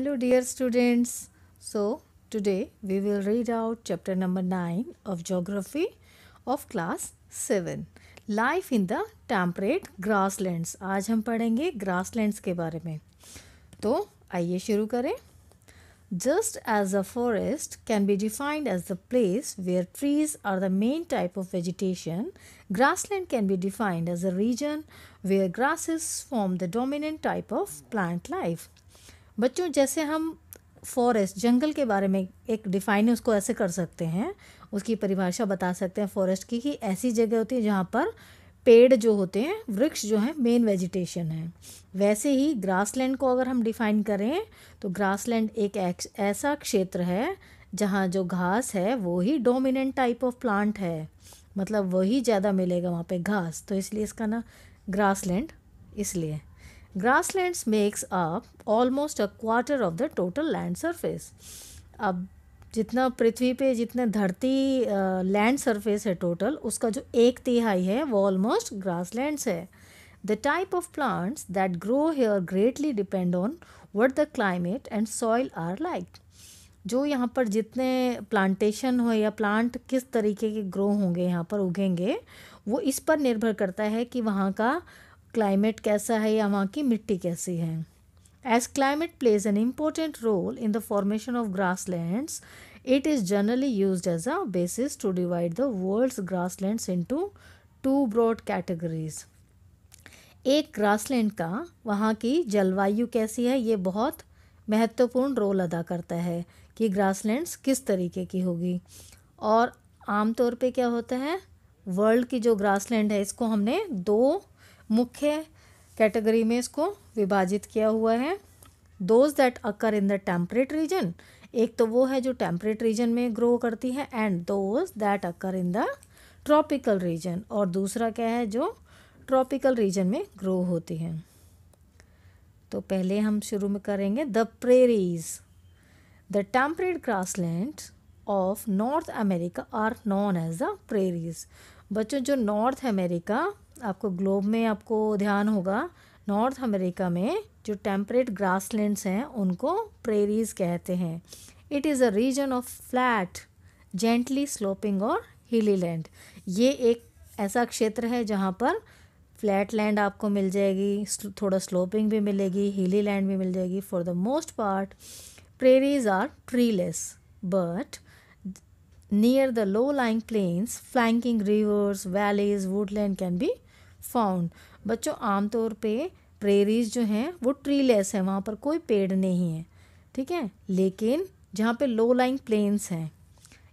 Hello dear students. So today we will read out chapter number 9 of geography of class 7. Life in the temperate grasslands आज हम पढ़ेंगे grasslands के बारे में तो आइए शुरू करें Just as a forest can be defined as the place where trees are the main type of vegetation, grassland can be defined as a region where grasses form the dominant type of plant life. बच्चों जैसे हम forest जंगल के बारे में एक define उसको ऐसे कर सकते हैं उसकी परिभाषा बता सकते हैं फॉरेस्ट की कि ऐसी जगह होती है जहाँ पर पेड़ जो होते हैं वृक्ष जो हैं मेन वेजिटेशन है वैसे ही ग्रासलैंड को अगर हम डिफाइन करें तो ग्रासलैंड एक ऐसा क्षेत्र है जहाँ जो घास है वो ही डोमिनेंट टाइप ऑफ प्लांट है मतलब वही ज़्यादा मिलेगा वहाँ पे घास तो इसलिए इसका ना ग्रासलैंड इसलिए Grasslands makes up almost a quarter of the total land surface. अब जितना पृथ्वी पे जितने धरती लैंड सरफेस है टोटल उसका जो एक तिहाई है वो ऑलमोस्ट ग्रासलैंड्स है the type of plants that grow here greatly depend on what the climate and soil are like जो यहाँ पर जितने प्लांटेशन हो या प्लांट किस तरीके के ग्रो होंगे यहाँ पर उगेंगे वो इस पर निर्भर करता है कि वहाँ का क्लाइमेट कैसा है या वहाँ की मिट्टी कैसी है as climate plays an important role in the formation of grasslands it is generally use as a basis to divide the world grassland into two broad categories एक grassland का वहाँ की जलवायु कैसी है ये बहुत महत्वपूर्ण रोल अदा करता है कि ग्रास लैंड्स किस तरीके की होगी और आमतौर पर क्या होता है वर्ल्ड की जो ग्रास लैंड है इसको हमने दो मुख्य कैटेगरी में इसको विभाजित किया हुआ है those that occur in the temperate region एक तो वो है जो टेम्परेट रीजन में ग्रो करती है and those that occur in the tropical region और दूसरा क्या है जो ट्रॉपिकल रीजन में ग्रो होती है तो पहले हम शुरू में करेंगे the prairies the temperate land of North America are known as the prairies बच्चों जो नॉर्थ अमेरिका आपको ग्लोब में आपको ध्यान होगा नॉर्थ अमेरिका में जो टेम्परेट ग्रासलैंड्स हैं उनको प्रेरीज कहते हैं it is a region of flat gently sloping और हिली लैंड ये एक ऐसा क्षेत्र है जहाँ पर फ्लैट लैंड आपको मिल जाएगी थोड़ा स्लोपिंग भी मिलेगी हिली लैंड भी मिल जाएगी for the most part prairies are treeless but the low lying plains flanking rivers valleys woodland can be found बच्चों आमतौर पे प्रेरीज जो हैं वो ट्रीलेस हैं वहाँ पर कोई पेड़ नहीं है ठीक है लेकिन जहाँ पे लो लाइंग प्लेन्स हैं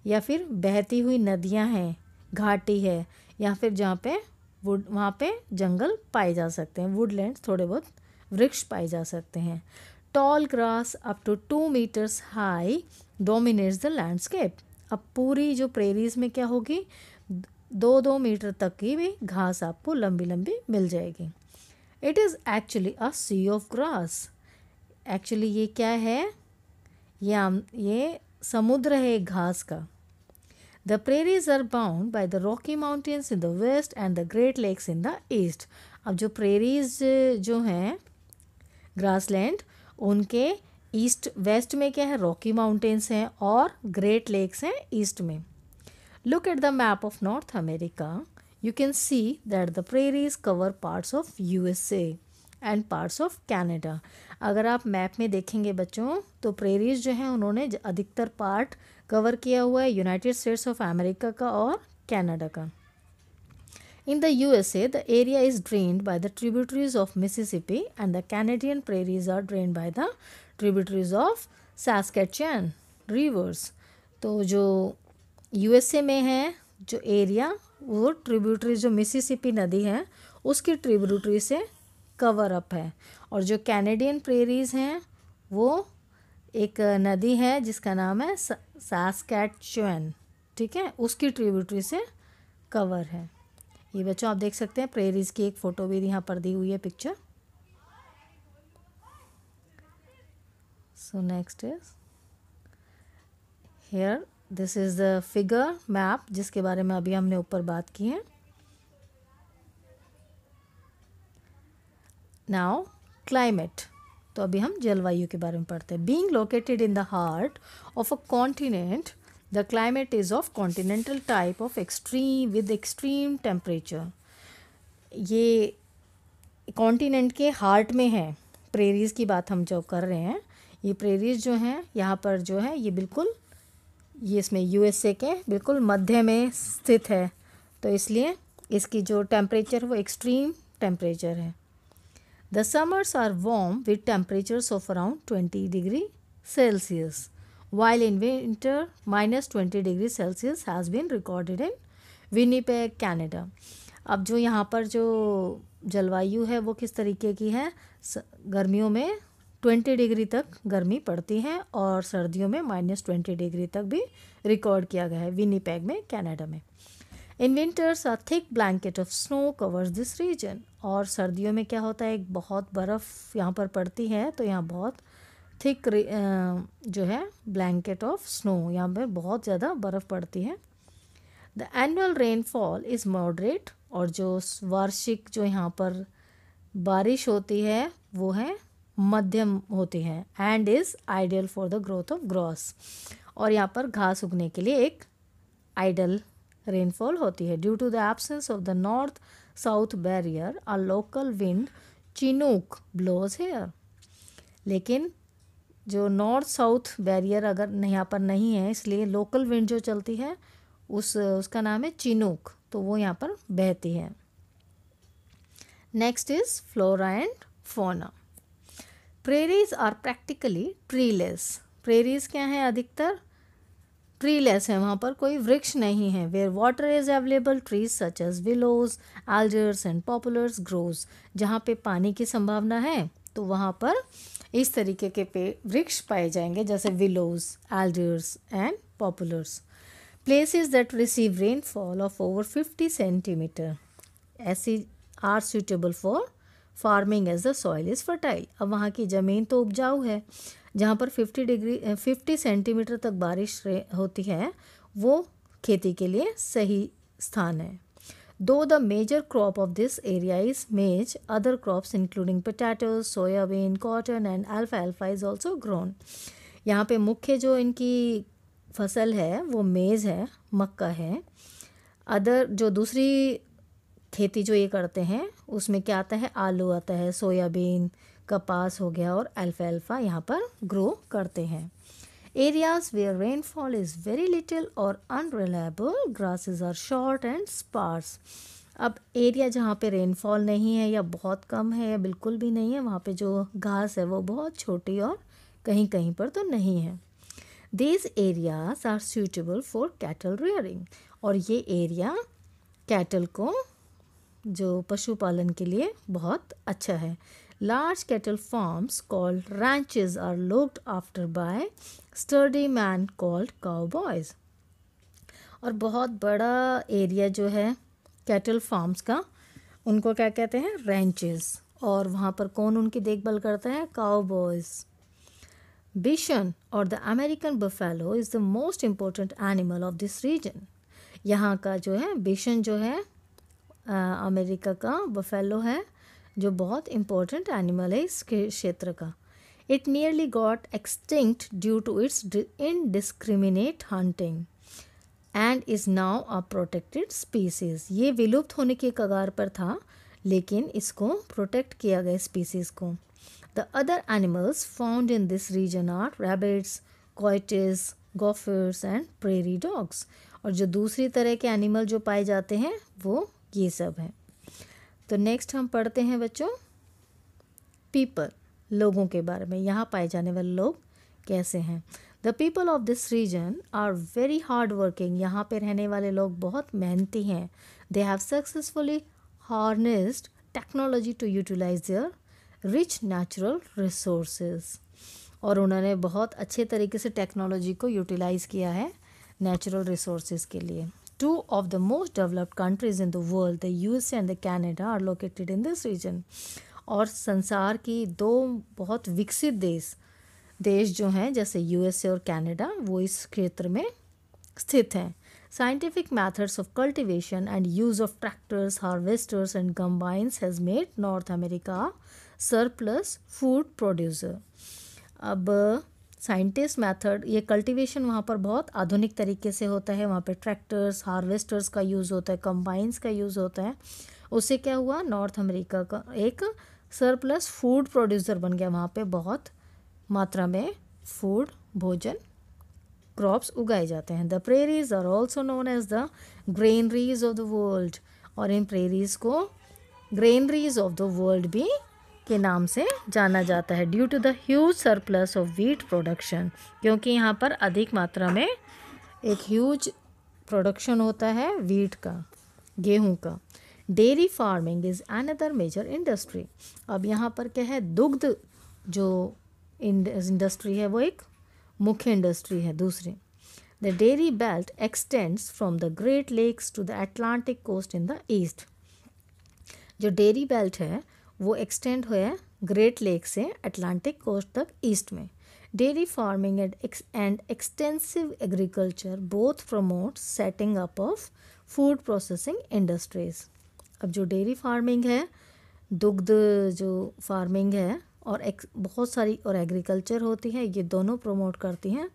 या फिर बहती हुई नदियाँ हैं घाटी है या फिर जहाँ पे वुड वहाँ पे जंगल पाए जा सकते हैं वुडलैंड थोड़े बहुत वृक्ष पाए जा सकते हैं tall grass up to two metres high dominates the landscape अब पूरी जो प्रेरीज में क्या होगी दो दो मीटर तक की भी घास आपको लंबी लंबी मिल जाएगी it is actually a sea of grass actually ये क्या है ये आम ये समुद्र है घास का the prairies are bound by the Rocky Mountains in the west and the Great Lakes in the east अब जो प्रेरीज जो हैं ग्रास लैंड उनके ईस्ट वेस्ट में क्या है रॉकी माउंटेन्स हैं और ग्रेट लेक्स हैं ईस्ट में Look at the map of North America. You can see that the prairies cover parts of USA and parts of Canada अगर आप मैप में देखेंगे बच्चों तो प्रेरीज जो हैं उन्होंने अधिकतर पार्ट कवर किया हुआ है यूनाइटेड स्टेट्स ऑफ अमेरिका का और कैनेडा का in the U S A the area is drained by the tributaries of Mississippi and the Canadian prairies are drained by the tributaries of Saskatchewan rivers तो जो USA में है जो area वो tributary जो मिसिसिपी नदी है उसकी ट्रिब्यूटरी से कवर अप है और जो कैनेडियन प्रेरीज हैं वो एक नदी है जिसका नाम है सास्कैटचुएन ठीक है उसकी ट्रिब्यूटरी से कवर है ये बच्चों आप देख सकते हैं प्रेरीज की एक फ़ोटो भी यहाँ पर दी हुई है picture so next is here this is the figure map जिसके बारे में अभी हमने ऊपर बात की है नाउ क्लाइमेट तो अभी हम जलवायु के बारे में पढ़ते हैं being located in the heart of a continent the climate is of continental type of extreme with extreme temperature ये कॉन्टिनेंट के हार्ट में है प्रेरीज़ की बात हम जो कर रहे हैं ये प्रेरीज़ जो हैं यहाँ पर जो है ये बिल्कुल ये इसमें यूएसए के बिल्कुल मध्य में स्थित है तो इसलिए इसकी जो टेम्परेचर वो एक्सट्रीम टेम्परेचर है the summers are warm with temperatures of around twenty degree Celsius while in winter minus twenty degree Celsius has been recorded in Winnipeg Canada अब जो यहाँ पर जो जलवायु है वो किस तरीके की है गर्मियों में ट्वेंटी डिग्री तक गर्मी पड़ती है और सर्दियों में माइनस ट्वेंटी डिग्री तक भी रिकॉर्ड किया गया है विनीपैग में कनाडा में in winters a thick blanket of snow covers this region और सर्दियों में क्या होता है एक बहुत बर्फ़ यहाँ पर पड़ती है तो यहाँ बहुत थिक जो है ब्लैंकेट ऑफ स्नो यहाँ पर बहुत ज़्यादा बर्फ़ पड़ती है the annual rainfall is moderate और जो वार्षिक जो यहाँ पर बारिश होती है वो है मध्यम होती है and is ideal for the growth of grass और यहाँ पर घास उगने के लिए एक आइडल रेनफॉल होती है due to the absence of the north south barrier a local wind chinook blows here लेकिन जो नॉर्थ साउथ बैरियर अगर यहाँ पर नहीं है इसलिए लोकल विंड जो चलती है उस उसका नाम है चिनूक तो वो यहाँ पर बहती है next is flora and fauna prairies are practically treeless prairies क्या हैं अधिकतर ट्रीलेस है वहाँ पर कोई वृक्ष नहीं है where water is available trees such as willows alders and poplars grows जहाँ पे पानी की संभावना है तो वहाँ पर इस तरीके के पे वृक्ष पाए जाएंगे जैसे willows alders and poplars places that receive rainfall of over fifty centimetre ऐसी are suitable for farming as the soil is fertile अब वहाँ की ज़मीन तो उपजाऊ है जहाँ पर फिफ्टी डिग्री फिफ्टी सेंटीमीटर तक बारिश होती है वो खेती के लिए सही स्थान है the major crop of this area is maize other crops including potato soybean cotton and and alfalfa is also grown यहाँ पे मुख्य जो इनकी फसल है वो मेज़ है मक्का है अदर जो दूसरी खेती जो ये करते हैं उसमें क्या आता है आलू आता है सोयाबीन कपास हो गया और अल्फा यहाँ पर ग्रो करते हैं areas where rainfall is very little और unreliable grasses are short and sparse अब एरिया जहाँ पे रेनफॉल नहीं है या बहुत कम है या बिल्कुल भी नहीं है वहाँ पे जो घास है वो बहुत छोटी और कहीं कहीं पर तो नहीं है these areas are suitable for cattle rearing और ये एरिया कैटल को जो पशुपालन के लिए बहुत अच्छा है large cattle farms called ranches are looked after by study man called cowboys और बहुत बड़ा एरिया जो है कैटल फार्म्स का उनको क्या कहते हैं रेंचेज और वहाँ पर कौन उनकी देखभाल करता है बॉयज़ बिशन और the American buffalo is the most important animal of this region यहाँ का जो है बिशन जो है अमेरिका का बफेलो है जो बहुत इम्पोर्टेंट एनिमल है इस क्षेत्र का it nearly got extinct due to its indiscriminate hunting and is now a protected species ये विलुप्त होने के कगार पर था लेकिन इसको प्रोटेक्ट किया गया स्पीसीज़ को the other animals found in this region are rabbits coyotes gophers and prairie dogs और जो दूसरी तरह के एनिमल जो पाए जाते हैं वो ये सब है तो नेक्स्ट हम पढ़ते हैं बच्चों पीपल लोगों के बारे में यहाँ पाए जाने वाले लोग कैसे हैं the people of this region are very hard working यहाँ पे रहने वाले लोग बहुत मेहनती हैं they have successfully harnessed technology to utilise their rich natural resources और उन्होंने बहुत अच्छे तरीके से टेक्नोलॉजी को यूटिलाइज़ किया है नेचुरल रिसोर्सेज के लिए Two of the most developed countries in the world, the USA and the Canada, are located in this region. Or, संसार की दो बहुत विकसित देश देश जो हैं जैसे यूएसए और कनाडा वो इस क्षेत्र में स्थित हैं scientific methods of cultivation and use of tractors harvesters and combines has made north america surplus food producer अब साइंटिस्ट मेथड ये कल्टीवेशन वहाँ पर बहुत आधुनिक तरीके से होता है वहाँ पर ट्रैक्टर्स हार्वेस्टर्स का यूज़ होता है कंबाइंस का यूज़ होता है उससे क्या हुआ नॉर्थ अमेरिका का एक सरप्लस फूड प्रोड्यूसर बन गया वहाँ पे बहुत मात्रा में फूड भोजन क्रॉप्स उगाए जाते हैं the prairies are also known as the granaries of the world और इन प्रेरीज को ग्रेनरीज ऑफ द वर्ल्ड भी के नाम से जाना जाता है due to these surplus of wheat production क्योंकि यहाँ पर अधिक मात्रा में एक ह्यूज प्रोडक्शन होता है वीट का गेहूँ का dairy farming is another major industry अब यहाँ पर क्या है दुग्ध जो इंडस्ट्री है वो एक मुख्य इंडस्ट्री है दूसरी the dairy belt extends from the Great Lakes to the Atlantic coast in the east जो डेयरी बेल्ट है वो एक्सटेंड हुआ है ग्रेट लेक से अटलांटिक कोस्ट तक ईस्ट में dairy farming and and extensive agriculture both promote setting up of food processing industries अब जो डेयरी फार्मिंग है दुग्ध जो फार्मिंग है और एक बहुत सारी और एग्रीकल्चर होती है ये दोनों प्रमोट करती हैं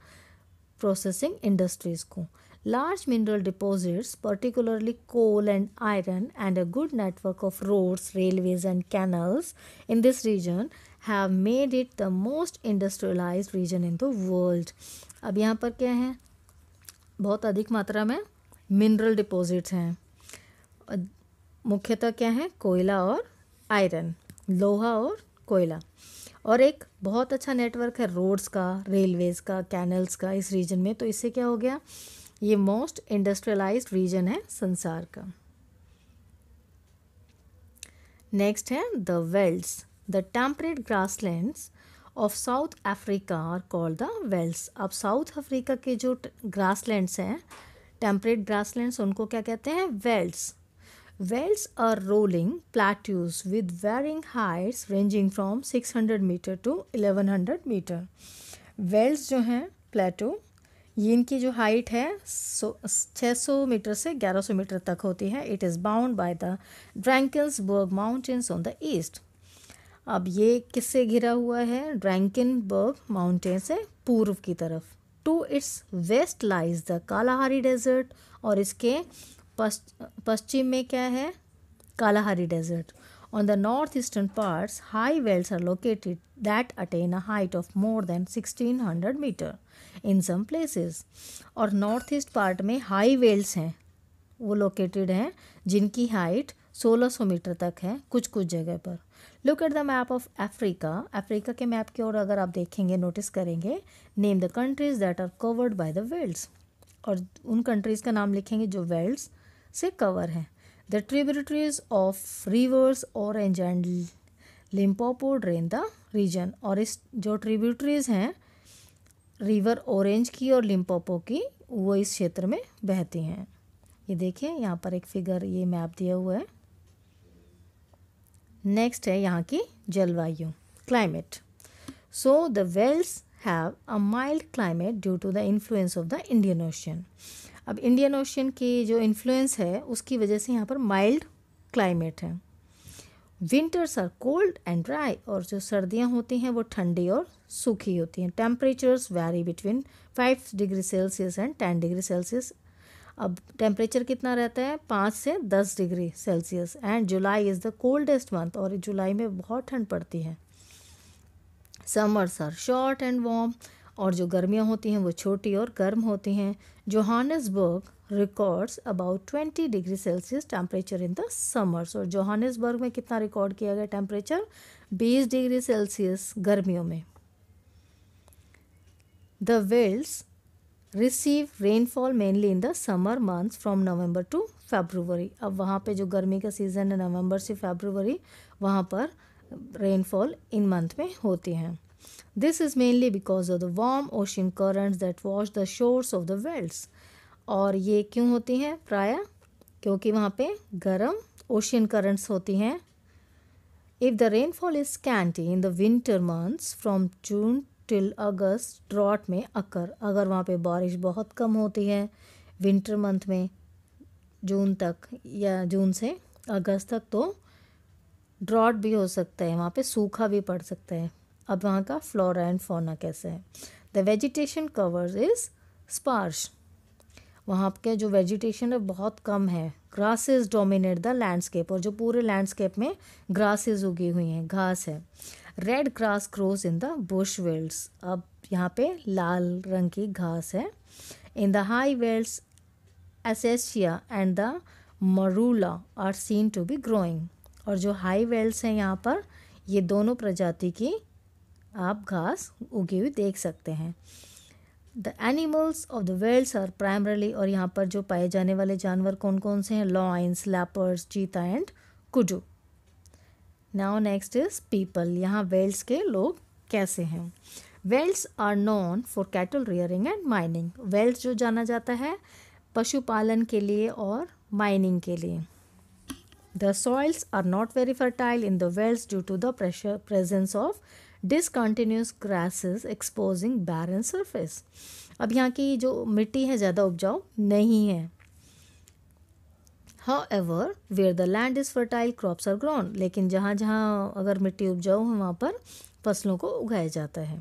प्रोसेसिंग इंडस्ट्रीज़ को Large mineral deposits, particularly coal and iron, and a good network of roads, railways, and canals in this region have made it the most industrialized region in the world. ab yahan par kya hai bahut adhik matra mein mineral deposits hain मुख्यतः kya hai koila aur iron loha aur koila और एक बहुत अच्छा network है roads का Railways का canals का इस रीजन में तो इससे क्या हो गया ये मोस्ट इंडस्ट्रियलाइज्ड रीजन है संसार का नेक्स्ट है the velds the temperate grasslands of South Africa are called the velds अब साउथ अफ्रीका के जो ग्रासलैंड्स हैं टेम्परेट ग्रासलैंड्स उनको क्या कहते हैं velds are rolling rolling with varying heights ranging ranging six 600 metre to 1100 metre velds जो हैं प्लेटो ये इनकी जो हाइट है सो छः सौ मीटर से ग्यारह सौ मीटर तक होती है it is bound by the Berg mountains on the east अब ये किससे घिरा हुआ है बर्ग माउंटेन से पूर्व की तरफ to its west lies the Kalahari desert और इसके पश्चिम में क्या है Kalahari desert On the northeastern parts, high wells are located that attain a height of more than 1600 meter in some places. और northeast part में high wells हैं वो located हैं जिनकी height 1600 meter तक है कुछ कुछ जगह पर Look at the map of Africa. Africa के map की ओर अगर आप देखेंगे notice करेंगे name the countries that are covered by the wells. और उन कंट्रीज़ का नाम लिखेंगे जो वेल्ड्स से कवर हैं The tributaries of rivers Orange and Limpopo drain the region और इस जो ट्रिब्यूटरीज हैं रिवर ऑरेंज की और लिम्पोपो की वो इस क्षेत्र में बहती हैं ये देखिए यहाँ पर एक फिगर ये मैप दिया हुआ है नेक्स्ट है यहाँ की जलवायु climate so the velds have a mild climate due to the influence of the Indian Ocean अब इंडियन ओशन की जो इन्फ्लुएंस है उसकी वजह से यहाँ पर माइल्ड क्लाइमेट है winters are cold and dry और जो सर्दियाँ होती हैं वो ठंडी और सूखी होती हैं temperatures vary between five degree Celsius and ten degree Celsius अब टेम्परेचर कितना रहता है पाँच से दस degree Celsius and July is the coldest month और जुलाई में बहुत ठंड पड़ती है summers are short and warm और जो गर्मियाँ होती हैं वो छोटी और गर्म होती हैं Johannesburg records about twenty degree Celsius temperature in the summer so Johannesburg में कितना रिकॉर्ड किया गया टेम्परेचर बीस डिग्री सेल्सियस गर्मियों में the velds receive rainfall mainly in the summer month from November to February अब वहाँ पर जो गर्मी का सीजन है नवम्बर से फेब्रुवरी वहाँ पर रेनफॉल इन मंथ में होती हैं This is mainly because of the warm ocean currents that wash the shores of the wells. और ये क्यों होती हैं प्राय क्योंकि वहाँ पे गर्म ओशियन करंट्स होती हैं if the rainfall is scanty in the winter months from June till August drought में अकर अगर वहाँ पे बारिश बहुत कम होती है विंटर मंथ में जून तक या जून से अगस्त तक तो ड्रॉट भी हो सकता है वहाँ पे सूखा भी पड़ सकता है अब वहाँ का फ्लोरा एंड फोना कैसे है the vegetation covers is sparse वहाँ के जो वेजिटेशन है बहुत कम है ग्रासेस डोमिनेट द लैंडस्केप और जो पूरे लैंडस्केप में ग्रासेस उगी हुई हैं घास है red grass grows in the bush velds अब यहाँ पे लाल रंग की घास है in the high velds acacia and the marula are seen to be growing और जो हाई वेल्ड्स हैं यहाँ पर ये दोनों प्रजाति की आप घास उगी हुई देख सकते हैं the animals of the worlds are primarily और यहाँ पर जो पाए जाने वाले जानवर कौन कौन से हैं lions leopards cheetah and kudu now next is people यहाँ वेल्ड्स के लोग कैसे हैं velds are known for cattle rearing and mining velds जो जाना जाता है पशुपालन के लिए और माइनिंग के लिए the soils are not very fertile in the velds due to the pressure presence of discontinuous grasses exposing barren surface अब यहाँ की जो मिट्टी है ज़्यादा उपजाऊ नहीं है however where the land is fertile crops are grown लेकिन जहाँ जहाँ अगर मिट्टी उपजाऊ है वहाँ पर फसलों को उगाया जाता है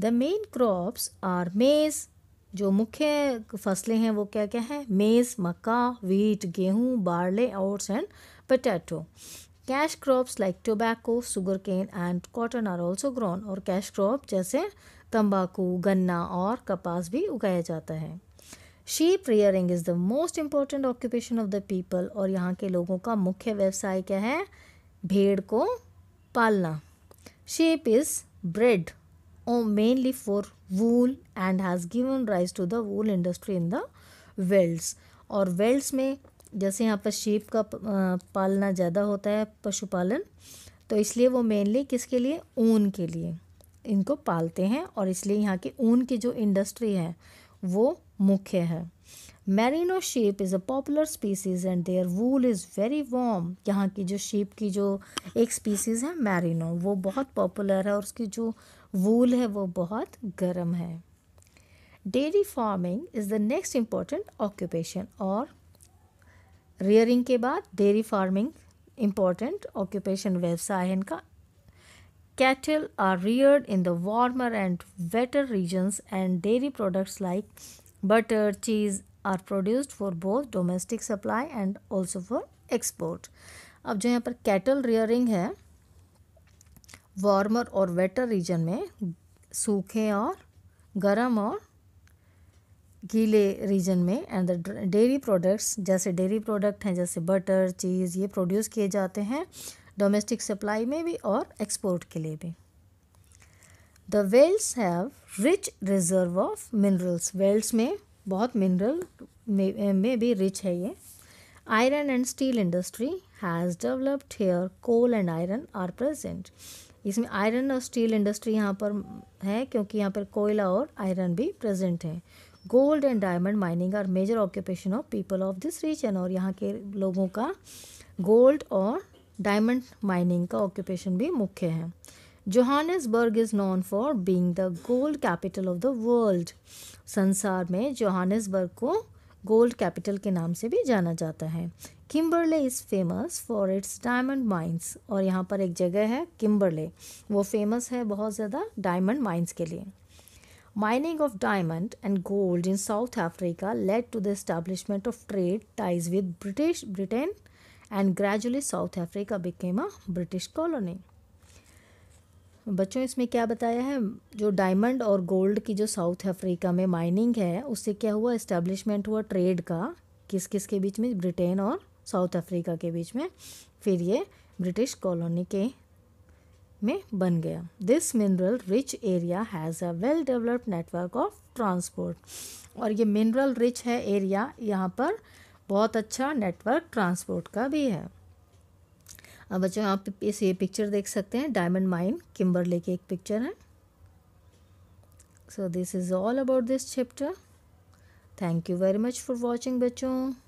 द मेन क्रॉप्स आर मेज़ जो मुख्य फसलें हैं वो क्या क्या हैं मेज़ मक्का वीट गेहूँ barley oats and potato cash crops like tobacco sugar cane and cotton are also grown और कैश क्रॉप जैसे तम्बाकू गन्ना और कपास भी उगाया जाता है sheep rearing is the most important occupation of the people और यहाँ के लोगों का मुख्य व्यवसाय क्या है भेड़ को पालना sheep is bred mainly for wool and has given rise to the wool industry in the velds और वेल्ड्स में जैसे यहाँ पर शीप का पालना ज़्यादा होता है पशुपालन तो इसलिए वो मेनली किसके लिए ऊन के लिए इनको पालते हैं और इसलिए यहाँ की ऊन की जो इंडस्ट्री है वो मुख्य है merino sheep is a popular species and their wool is very warm यहाँ की जो शीप की जो एक स्पीसीज़ है मैरिनो वो बहुत पॉपुलर है और उसकी जो वूल है वो बहुत गर्म है dairy farming is the next important occupation और रियरिंग के बाद डेयरी फार्मिंग इम्पॉर्टेंट ऑक्यूपेशन व्यवसाय है इनका cattle are reared in the warmer and wetter regions and dairy products like butter cheese are produced for both domestic supply and also for export अब जो यहाँ पर कैटल रियरिंग है warmer और wetter region में सूखे और गर्म और गीले रीजन में एंड द डेयरी प्रोडक्ट्स जैसे डेयरी प्रोडक्ट हैं जैसे बटर चीज़ ये प्रोड्यूस किए जाते हैं डोमेस्टिक सप्लाई में भी और एक्सपोर्ट के लिए भी the velds have rich reserve of minerals velds में बहुत मिनरल में, भी रिच है ये iron and steel industry has developed here coal and iron are present इसमें आयरन और स्टील इंडस्ट्री यहाँ पर है क्योंकि यहाँ पर कोयला और आयरन भी प्रेजेंट है gold and diamond mining are major occupation of people of this region और यहाँ के लोगों का गोल्ड और डायमंड माइनिंग का ऑक्यूपेशन भी मुख्य है Johannesburg is known for being the gold capital of the world संसार में जोहानसबर्ग को गोल्ड कैपिटल के नाम से भी जाना जाता है Kimberley is famous for its diamond mines और यहाँ पर एक जगह है किम्बरले वो फेमस है बहुत ज़्यादा डायमंड माइंस के लिए Mining of diamond and gold in South Africa led to the establishment of trade ties with British Britain and gradually South Africa became a British colony. बच्चों इसमें क्या बताया है जो डायमंड और गोल्ड की जो साउथ अफ्रीका में माइनिंग है उससे क्या हुआ इस्टेब्लिशमेंट हुआ ट्रेड का किस किस के बीच में ब्रिटेन और साउथ अफ्रीका के बीच में फिर ये ब्रिटिश कॉलोनी के में बन गया this mineral rich area has a well developed network of transport और ये मिनरल रिच है एरिया यहाँ पर बहुत अच्छा नेटवर्क ट्रांसपोर्ट का भी है अब बच्चों आप इस ये पिक्चर देख सकते हैं डायमंड माइन किम्बर लेके एक पिक्चर है so this is all about this chapter thank you very much for watching बच्चों